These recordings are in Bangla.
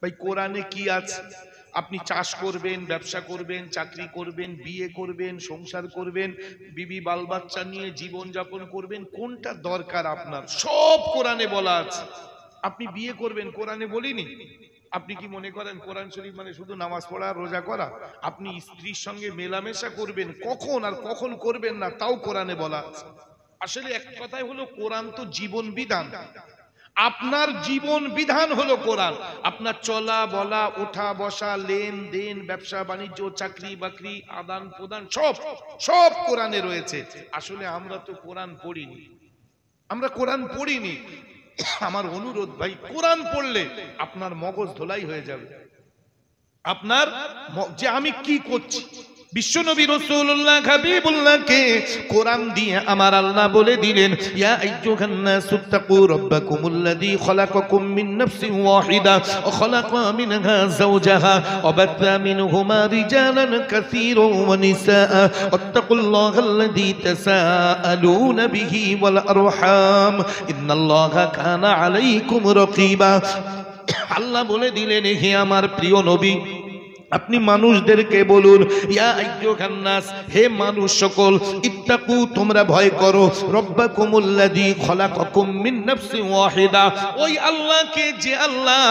ভাই কোরআনে কি আছে আপনি চাষ করবেন ব্যবসা করবেন চাকরি করবেন বিয়ে করবেন সংসার করবেন বিবি বাল বাচ্চা নিয়ে জীবন যাপন করবেন কোনটা দরকার আপনার সব কোরআনে বলা আছে আপনি বিয়ে করবেন কোরআনে বলিনি আপনি কি মনে করেন কোরআন শরীফ মানে শুধু নামাজ পড়া রোজা করা আপনি স্ত্রীর সঙ্গে মেলামেশা করবেন কখন আর কখন করবেন না তাও কোরআনে বলা আছে আসলে এক কথাই হলো কোরআন তো জীবন বিধান আপনার জীবন বিধান হলো কোরআন আপনার চলা বলা ওঠা বসা লেন দেন ব্যবসা বাণিজ্য চাকরি বাকরি আদান প্রদান সব সব কোরআনে রয়েছে আসলে আমরা তো কোরআন পড়িনি আমরা কোরআন পড়িনি আমার অনুরোধ ভাই কোরআন পড়লে আপনার মগজ ধোলাই হয়ে যাবে আপনার যে আমি কি করছি বিশ্বনবী রসুল্লাহ হাবিবুল্লাহকে কোরআন দিয়ে আমার আল্লাহ বলে দিলেন ইয়া আইয়ুহান নাসু তাকু রাব্বাকুমুল্লাযী খলাকাকুম মিন নাফসিন ওয়াহিদা ওয়া খলাকা মিনহা যাওজাহা ওয়া বাত্তা মিনহুমা রিজালান কাসীরান ওয়া নিসাআ ওয়াত্তাকুল্লাহাল্লাযী তাসাআলুনা বিহি ওয়াল আরহাম ইন্নাল্লাহা কানা আলাইকুম রাকীবা আল্লাহ বলে দিলেন হে আমার প্রিয় নবী আপনি মানুষদেরকে বলুন হে মানুষ সকল ইত্তাকু তোমরা ভয় করো রব্বাকুমুল্লাযী খলাকাকুম মিন নাফসিন ওই আল্লাহকে যে আল্লাহ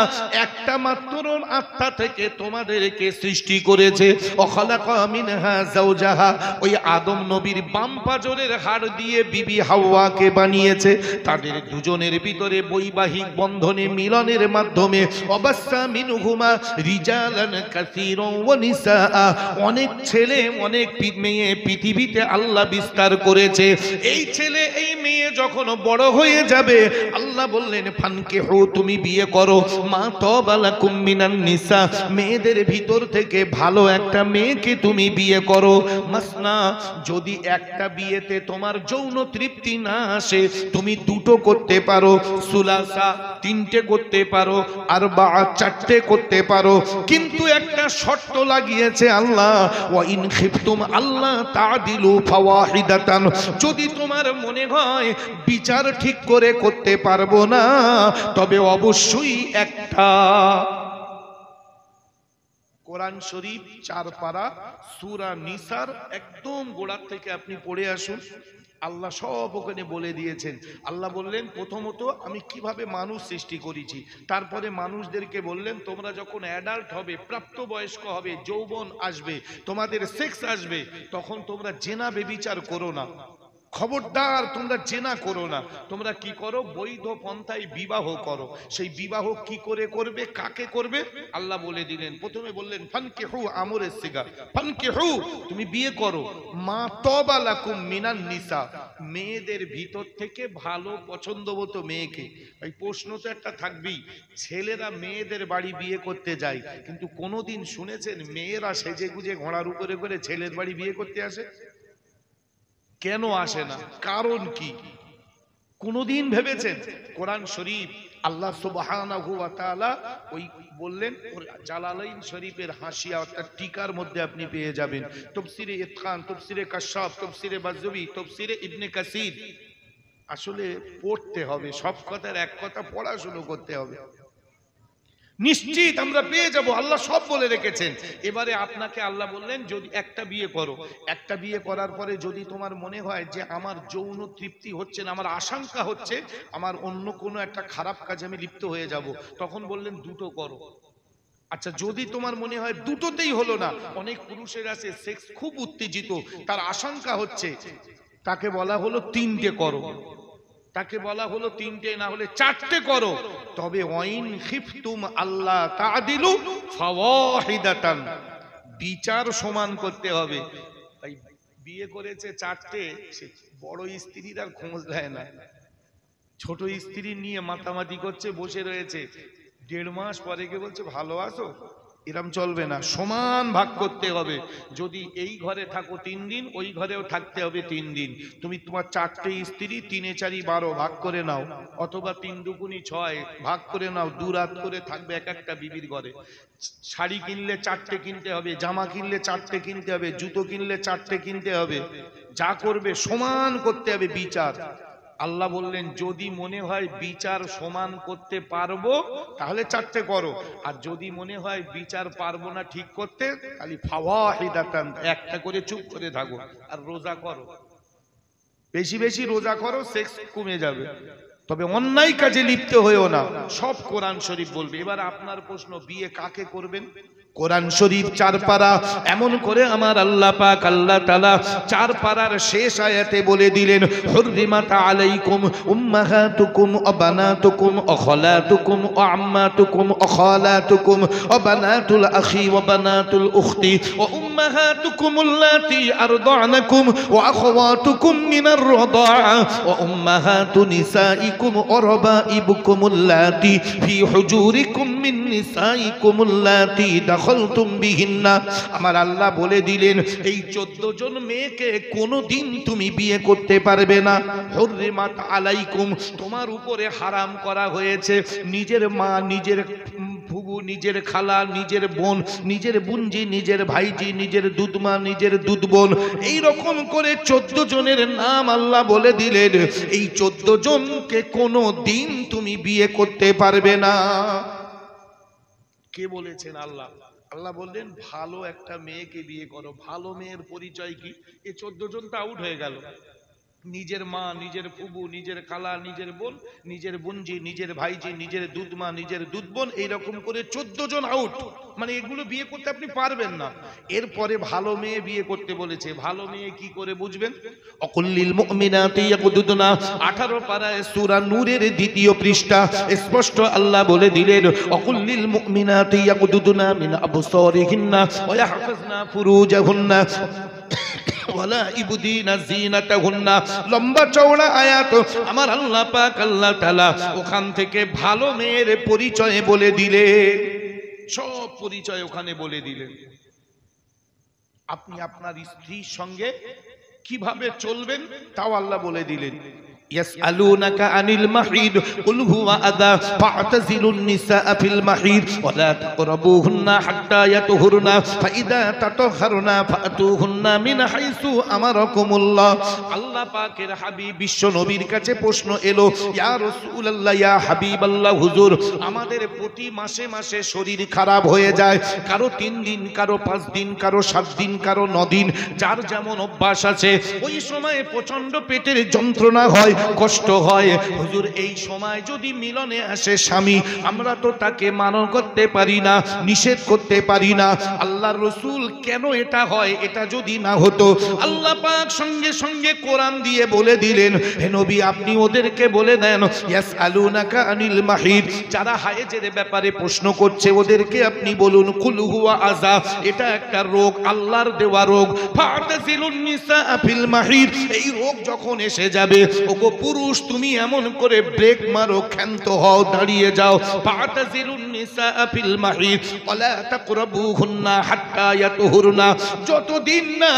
একটা মাত্র আত্মা থেকে তোমাদেরকে সৃষ্টি করেছে অখলাকা মিনহা জাউজাহা ওই আদম নবীর বাম পাজরের হাড় দিয়ে বিবি হাওয়াকে বানিয়েছে তাদের দুজনের ভিতরে বৈবাহিক বন্ধনে মিলনের মাধ্যমে অবাস্সা মিনহুমা রিজালান কাসী অনেক ছেলে অনেক মেয়ে পৃথিবীতে আল্লাহ বিস্তার করেছে এই ছেলে এই মেয়ে যখন বড় হয়ে যাবে আল্লাহ বললেন ফানকে হো তুমি বিয়ে করো মা তবালা কুম্মিনান নিসা মেয়েদের ভিতর থেকে ভালো একটা মেয়েকে তুমি বিয়ে করো মাসনা যদি একটা বিয়েতে তোমার যৌন তৃপ্তি না আসে তুমি দুটো করতে পারো সুলাসা তিনটে করতে পারো আর বা চারটে করতে পারো কিন্তু একটা শর্ত লাগিয়েছে আল্লাহ আল্লাহ তা দিলু যদি তোমার মনে হয় বিচার ঠিক করে করতে পারবো না তবে অবশ্যই একটা কোরআন শরীফ চার পারা সুরা নিসার একদম গোড়ার থেকে আপনি পড়ে আসুন আল্লাহ সব ওখানে বলে দিয়েছেন আল্লাহ বললেন প্রথমত আমি কিভাবে মানুষ সৃষ্টি করেছি তারপরে মানুষদেরকে বললেন তোমরা যখন অ্যাডাল্ট হবে প্রাপ্তবয়স্ক হবে যৌবন আসবে তোমাদের সেক্স আসবে তখন তোমরা জেনা বেবিচার করো না খবরদার তোমরা চেনা করো না তোমরা কি করো বৈধ পন্থায় বিবাহ করো সেই বিবাহ কি করে করবে কাকে করবে আল্লাহ বলে দিলেন প্রথমে বললেন ফানকে হু আমরের সিগা ফানকে হু তুমি বিয়ে করো মা তবালাকুম মিনান নিসা মেয়েদের ভিতর থেকে ভালো পছন্দ মতো মেয়েকে ভাই প্রশ্ন তো একটা থাকবেই ছেলেরা মেয়েদের বাড়ি বিয়ে করতে যায় কিন্তু কোনোদিন শুনেছেন মেয়েরা সেজে গুজে ঘোড়ার উপরে করে ছেলের বাড়ি বিয়ে করতে আসে কেন আসে না কারণ কি কোনদিন ভেবেছেন কোরআন শরীফ আল্লাহ সুবহানাহু ওয়া তাআলা ওই বললেন জালালাইন শরীফের হাসিয়া অর্থাৎ টিকার মধ্যে আপনি পেয়ে যাবেন তফসিরে ইতকান তফসিরে কাশাফ তফসিরে বাজবি তাফসিরে ইবনে কাসির আসলে পড়তে হবে সব কথার এক কথা পড়াশুনো করতে হবে নিশ্চিত আমরা পেয়ে যাব আল্লাহ সব বলে রেখেছেন এবারে আপনাকে আল্লাহ বললেন যদি একটা বিয়ে করো একটা বিয়ে করার পরে যদি তোমার মনে হয় যে আমার যৌন তৃপ্তি হচ্ছে না আমার আশঙ্কা হচ্ছে আমার অন্য কোনো একটা খারাপ কাজে আমি লিপ্ত হয়ে যাব তখন বললেন দুটো করো আচ্ছা যদি তোমার মনে হয় দুটোতেই হলো না অনেক পুরুষের আছে সেক্স খুব উত্তেজিত তার আশঙ্কা হচ্ছে তাকে বলা হলো তিনটে করো তাকে বলা হলো তিনটে না হলে চারটে করো তবে ওয়াইন খিফতুম আল্লাহ তাদিলু ফাওয়াহিদাতান বিচার সমান করতে হবে তাই বিয়ে করেছে চারটে সে বড় স্ত্রীর আর খোঁজ দেয় না ছোট স্ত্রী নিয়ে মাতামাতি করছে বসে রয়েছে দেড় মাস পরে গিয়ে বলছে ভালো আছো এরম চলবে না সমান ভাগ করতে হবে যদি এই ঘরে থাকো তিন দিন ওই ঘরেও থাকতে হবে তিন দিন তুমি তোমার চারটে স্ত্রী তিনে চারি বারো ভাগ করে নাও অথবা তিন দুগুনি ছয় ভাগ করে নাও দু রাত করে থাকবে এক একটা বিবির ঘরে শাড়ি কিনলে চারটে কিনতে হবে জামা কিনলে চারটে কিনতে হবে জুতো কিনলে চারটে কিনতে হবে যা করবে সমান করতে হবে বিচার আল্লাহ বললেন যদি মনে হয় বিচার সমান করতে পারবো তাহলে চারটে করো আর যদি মনে হয় বিচার পারবো না ঠিক করতে খালি ফাওয়াহিদাতান একটা করে চুপ করে থাকো আর রোজা করো বেশি বেশি রোজা করো সেক্স কমে যাবে তবে অন্যায় কাজে লিপ্ত হয়েও না সব কোরআন শরীফ বলবে এবার আপনার প্রশ্ন বিয়ে কাকে করবেন কোরআন শরীফ চার এমন করে আমার আল্লাহ পাক আল্লাহ তালা চার শেষ আয়াতে বলে দিলেন হরিমাতা আলাইকুম উম্মাহাতুকুম তুকুম অবানা তুকুম অখলা ও আম্মা তুকুম অখলা তুকুম অবানাতুল আখি অবানাতুল উখতি ও উম্মাহা তুকুমুল্লাতি আর দনাকুম ও আখওয়াতুকুম তুকুম মিনার রদা ও উম্মাহা তুনিসা ইকুম অরবা ইবুকুমুল্লাতি ফি হুজুরিকুম মিন নিসাইকুমুল্লাতি দাখলতুম বিহিন্না আমার আল্লাহ বলে দিলেন এই 14 জন মেয়েকে কোনোদিন তুমি বিয়ে করতে পারবে না হুররিমাত আলাইকুম তোমার উপরে হারাম করা হয়েছে নিজের মা নিজের ফুবু নিজের খালা নিজের বোন নিজের বুনজি নিজের ভাইজি নিজের দুধমা নিজের দুধ বোন এইরকম করে চোদ্দ জনের নাম আল্লাহ বলে দিলেন এই চোদ্দ জনকে কোনো দিন তুমি বিয়ে করতে পারবে না কে বলেছেন আল্লাহ আল্লাহ বললেন ভালো একটা মেয়েকে বিয়ে করো ভালো মেয়ের পরিচয় কি এ চোদ্দ জন তো আউট হয়ে গেল নিজের মা নিজের ফুবু নিজের খালা নিজের বোন নিজের বোনজি নিজের ভাইজি নিজের দুধ মা নিজের দুধ বোন এইরকম করে চোদ্দ জন আউট মানে এগুলো বিয়ে করতে আপনি পারবেন না এরপরে ভালো মেয়ে বিয়ে করতে বলেছে ভালো মেয়ে কি করে বুঝবেন অকল্লিল মুমিনাতি আঠারো পাড়ায় পারায় সূরা নূরের দ্বিতীয় পৃষ্ঠা স্পষ্ট আল্লাহ বলে দিলেন অকল্লিল মুমিনাতি ইয়াকুদুদনা মিন আবসারিহিন্না ওয়া ইয়াহফাজনা ফুরুজাহুন্না ওয়ালা ইবুদিনা জিনাতাহুন্না লম্বা চওড়া আয়াত আমার আল্লাহ পাক আল্লাহ তাআলা ওখান থেকে ভালো মেয়ের পরিচয় বলে দিলে সব পরিচয় ওখানে বলে দিলেন আপনি আপনার স্ত্রীর সঙ্গে কিভাবে চলবেন তাও আল্লাহ বলে দিলেন يسألونك عن المحيض قل هو أذى فاعتزلوا النساء في المحيض ولا تقربوهن حتى يطهرن فإذا تطهرن فأتوهن من حيث أمركم الله আল্লাহ পাকের হাবিব বিশ্ব নবীর কাছে প্রশ্ন এলো ইয়া রাসূলুল্লাহ ইয়া হাবিবাল্লাহ হুজুর আমাদের প্রতি মাসে মাসে শরীর খারাপ হয়ে যায় কারো তিন দিন কারো পাঁচ দিন কারো সাত দিন কারো নদিন যার যেমন অভ্যাস আছে ওই সময়ে প্রচন্ড পেটের যন্ত্রণা হয় কষ্ট হয় হুজুর এই সময় যদি মিলনে আসে স্বামী আমরা তো তাকে মানন করতে পারি না নিষেধ করতে পারি না আল্লাহ রসুল কেন এটা হয় এটা যদি না হতো আল্লাহ পাক সঙ্গে সঙ্গে কোরআন দিয়ে বলে দিলেন হে নবী আপনি ওদেরকে বলে দেন ইয়াস আলুনাকা আনিল মাহিদ যারা হায়েজের ব্যাপারে প্রশ্ন করছে ওদেরকে আপনি বলুন কুলহুয়া আজা এটা একটা রোগ আল্লাহর দেওয়া রোগ ফাতাসিলুন নিসা ফিল মাহিদ এই রোগ যখন এসে যাবে ওগো পুরুষ তুমি এমন করে ব্রেক মারো ক্ষান্ত হও দাঁড়িয়ে যাও যতদিন না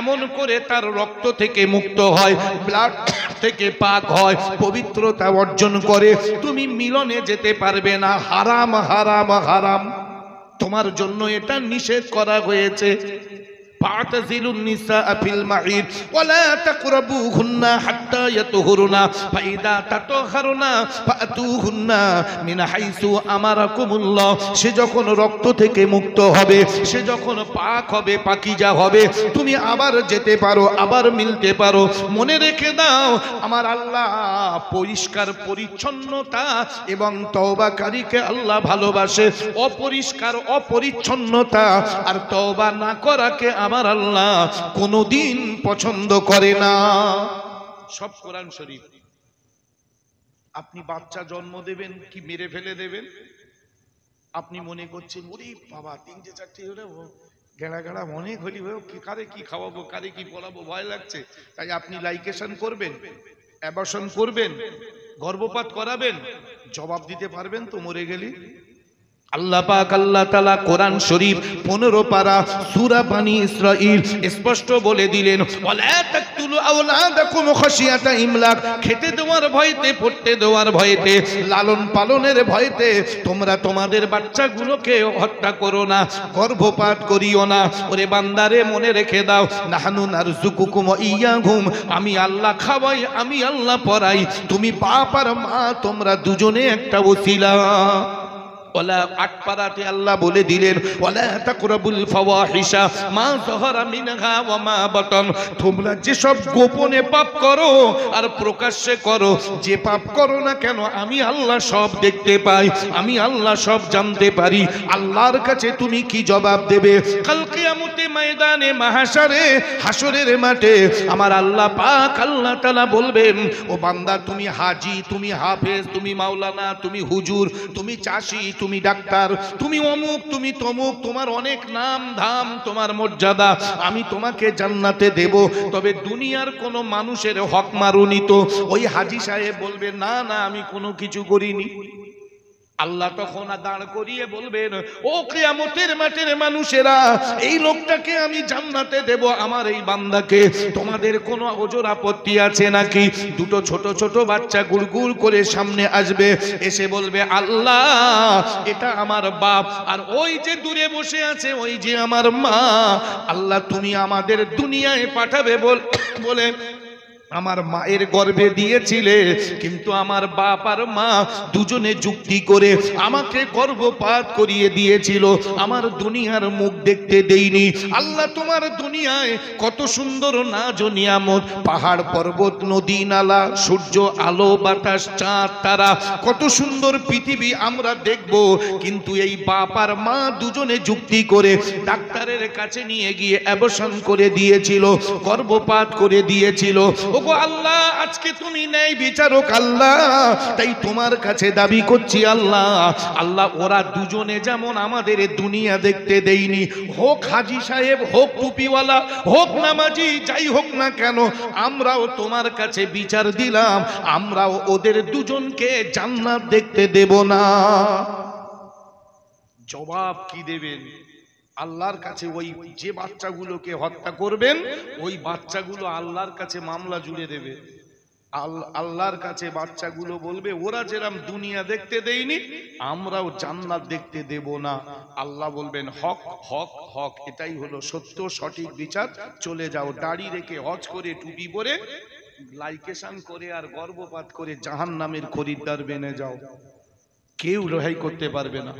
এমন করে তার রক্ত থেকে মুক্ত হয় ব্লাড থেকে পাক হয় পবিত্রতা অর্জন করে তুমি মিলনে যেতে পারবে না হারাম হারাম হারাম তোমার জন্য এটা নিষেধ করা হয়েছে সে যখন রক্ত থেকে মুক্ত হবে সে যখন পাক হবে পাকিজা হবে তুমি আবার যেতে পারো আবার মিলতে পারো মনে রেখে দাও আমার আল্লাহ পরিষ্কার পরিচ্ছন্নতা এবং তবাকারীকে আল্লাহ ভালোবাসে অপরিষ্কার অপরিচ্ছন্নতা আর তওবা না করাকে আমার আমার আল্লাহ কোনোদিন পছন্দ করে না সব কোরআন শরীফ আপনি বাচ্চা জন্ম দেবেন কি মেরে ফেলে দেবেন আপনি মনে করছেন ওরে বাবা তিনটে চারটে হলে গেড়া গেড়া অনেক হলি কি কারে কি খাওয়াবো কারে কি পড়াবো ভয় লাগছে তাই আপনি লাইকেশন করবেন অ্যাবাসন করবেন গর্ভপাত করাবেন জবাব দিতে পারবেন তো মরে গেলি আল্লাহ পাক আল্লাহ তালা কোরআন শরীফ পনেরো পারা সুরা বাণী ইসরাইল স্পষ্ট বলে দিলেন ইমলাক খেতে দেওয়ার ভয়েতে পড়তে দেওয়ার ভয়েতে লালন পালনের ভয়েতে তোমরা তোমাদের বাচ্চাগুলোকে হত্যা করো না গর্ভপাত করিও না ওরে বান্দারে মনে রেখে দাও নাহানু নারজুকুকুম ইয়া ঘুম আমি আল্লাহ খাওয়াই আমি আল্লাহ পরাই তুমি বাপ আর মা তোমরা দুজনে একটা ওসিলা ওলা আটপাড়াতে আল্লাহ বলে দিলেন ওলা তাকরাবুল ফাওয়াহিশা মা যহরা মিনহা ওয়া মা বাতন তোমরা যেসব গোপনে পাপ করো আর প্রকাশ্যে করো যে পাপ করো না কেন আমি আল্লাহ সব দেখতে পাই আমি আল্লাহ সব জানতে পারি আল্লাহর কাছে তুমি কি জবাব দেবে কালকে কিয়ামতে ময়দানে মাহাসারে হাসরের মাঠে আমার আল্লাহ পাক আল্লাহ তাআলা বলবেন ও বান্দা তুমি হাজি তুমি হাফেজ তুমি মাওলানা তুমি হুজুর তুমি চাষি তুমি ডাক্তার তুমি অমুক তুমি তমুক তোমার অনেক নাম ধাম তোমার মর্যাদা আমি তোমাকে জান্নাতে দেব তবে দুনিয়ার কোনো মানুষের হক মারুনি তো ওই হাজি সাহেব বলবে না না আমি কোনো কিছু করিনি আল্লাহ তখন দাঁড় করিয়ে বলবেন ও কেয়ামতের মাঠের মানুষেরা এই লোকটাকে আমি জান্নাতে দেব আমার এই বান্দাকে তোমাদের কোনো অজর আপত্তি আছে নাকি দুটো ছোট ছোট বাচ্চা গুড়গুড় করে সামনে আসবে এসে বলবে আল্লাহ এটা আমার বাপ আর ওই যে দূরে বসে আছে ওই যে আমার মা আল্লাহ তুমি আমাদের দুনিয়ায় পাঠাবে বলে আমার মায়ের গর্ভে দিয়েছিলে কিন্তু আমার বাপ আর মা দুজনে যুক্তি করে আমাকে গর্ভপাত করিয়ে দিয়েছিল আমার দুনিয়ার মুখ দেখতে দেইনি আল্লাহ তোমার দুনিয়ায় কত সুন্দর না জনিয়ামত পাহাড় পর্বত নদী নালা সূর্য আলো বাতাস চাঁদ তারা কত সুন্দর পৃথিবী আমরা দেখব কিন্তু এই বাপ আর মা দুজনে যুক্তি করে ডাক্তারের কাছে নিয়ে গিয়ে অ্যাবসান করে দিয়েছিল গর্ভপাত করে দিয়েছিল ও ওগো আল্লাহ আজকে তুমি নেই বিচারক আল্লাহ তাই তোমার কাছে দাবি করছি আল্লাহ আল্লাহ ওরা দুজনে যেমন আমাদের দুনিয়া দেখতে দেইনি হোক হাজি সাহেব হোক টুপিওয়ালা হোক নামাজি যাই হোক না কেন আমরাও তোমার কাছে বিচার দিলাম আমরাও ওদের দুজনকে জান্নাত দেখতে দেব না জবাব কি দেবেন আল্লাহর কাছে ওই যে বাচ্চাগুলোকে হত্যা করবেন ওই বাচ্চাগুলো আল্লাহর কাছে মামলা জুড়ে দেবে আল্লাহর কাছে বাচ্চাগুলো বলবে ওরা যেরাম দুনিয়া দেখতে দেয়নি আমরাও জান্নাত দেখতে দেব না আল্লাহ বলবেন হক হক হক এটাই হলো সত্য সঠিক বিচার চলে যাও দাড়ি রেখে হজ করে টুপি পরে লাইকেশন করে আর গর্বপাত করে জাহান নামের খরিদ্দার বেনে যাও কেউ রেহাই করতে পারবে না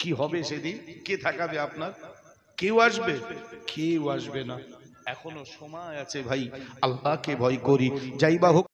কি হবে সেদিন কে থাকাবে আপনার কেউ আসবে কেউ আসবে না এখনো সময় আছে ভাই আল্লাহকে ভয় করি যাই হোক